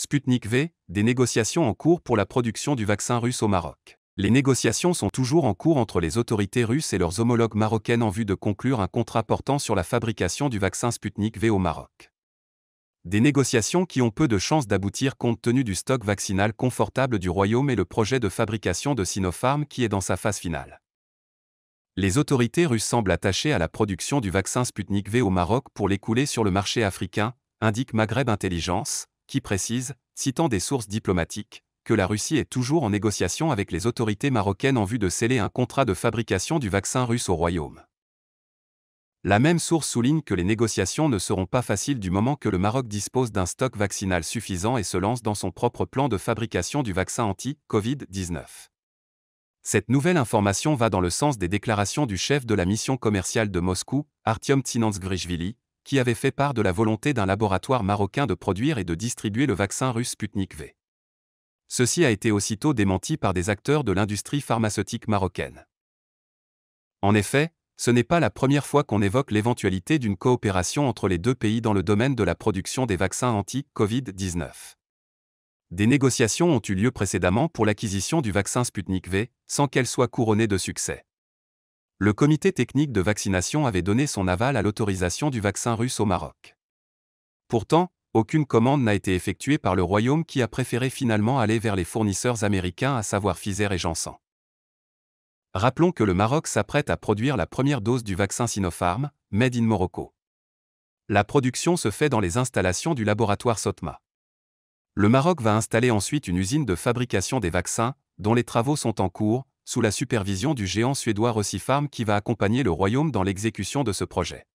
Sputnik V, des négociations en cours pour la production du vaccin russe au Maroc. Les négociations sont toujours en cours entre les autorités russes et leurs homologues marocaines en vue de conclure un contrat portant sur la fabrication du vaccin Sputnik V au Maroc. Des négociations qui ont peu de chances d'aboutir compte tenu du stock vaccinal confortable du royaume et le projet de fabrication de Sinopharm qui est dans sa phase finale. Les autorités russes semblent attachées à la production du vaccin Sputnik V au Maroc pour l'écouler sur le marché africain, indique Maghreb Intelligence, qui précise, citant des sources diplomatiques, que la Russie est toujours en négociation avec les autorités marocaines en vue de sceller un contrat de fabrication du vaccin russe au Royaume. La même source souligne que les négociations ne seront pas faciles du moment que le Maroc dispose d'un stock vaccinal suffisant et se lance dans son propre plan de fabrication du vaccin anti-Covid-19. Cette nouvelle information va dans le sens des déclarations du chef de la mission commerciale de Moscou, Artyom Tsinantsgrishvili, qui avait fait part de la volonté d'un laboratoire marocain de produire et de distribuer le vaccin russe Sputnik V. Ceci a été aussitôt démenti par des acteurs de l'industrie pharmaceutique marocaine. En effet, ce n'est pas la première fois qu'on évoque l'éventualité d'une coopération entre les deux pays dans le domaine de la production des vaccins anti-Covid-19. Des négociations ont eu lieu précédemment pour l'acquisition du vaccin Sputnik V, sans qu'elle soit couronnée de succès le comité technique de vaccination avait donné son aval à l'autorisation du vaccin russe au Maroc. Pourtant, aucune commande n'a été effectuée par le Royaume qui a préféré finalement aller vers les fournisseurs américains à savoir Pfizer et Janssen. Rappelons que le Maroc s'apprête à produire la première dose du vaccin Sinopharm, Made in Morocco. La production se fait dans les installations du laboratoire Sotma. Le Maroc va installer ensuite une usine de fabrication des vaccins, dont les travaux sont en cours, sous la supervision du géant suédois Rossifarm qui va accompagner le royaume dans l'exécution de ce projet.